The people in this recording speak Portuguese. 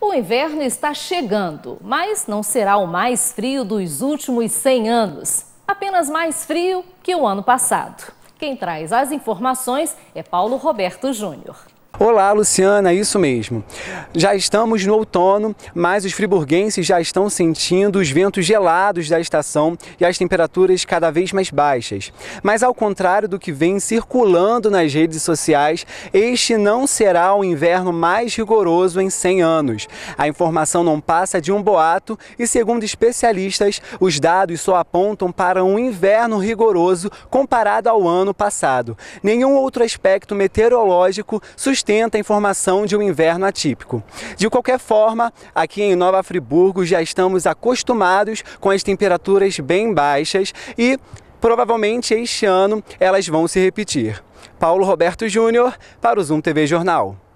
O inverno está chegando, mas não será o mais frio dos últimos 100 anos. Apenas mais frio que o ano passado. Quem traz as informações é Paulo Roberto Júnior. Olá, Luciana, isso mesmo. Já estamos no outono, mas os friburguenses já estão sentindo os ventos gelados da estação e as temperaturas cada vez mais baixas. Mas ao contrário do que vem circulando nas redes sociais, este não será o inverno mais rigoroso em 100 anos. A informação não passa de um boato e, segundo especialistas, os dados só apontam para um inverno rigoroso comparado ao ano passado. Nenhum outro aspecto meteorológico sustenta sustenta a informação de um inverno atípico. De qualquer forma, aqui em Nova Friburgo já estamos acostumados com as temperaturas bem baixas e provavelmente este ano elas vão se repetir. Paulo Roberto Júnior para o Zoom TV Jornal.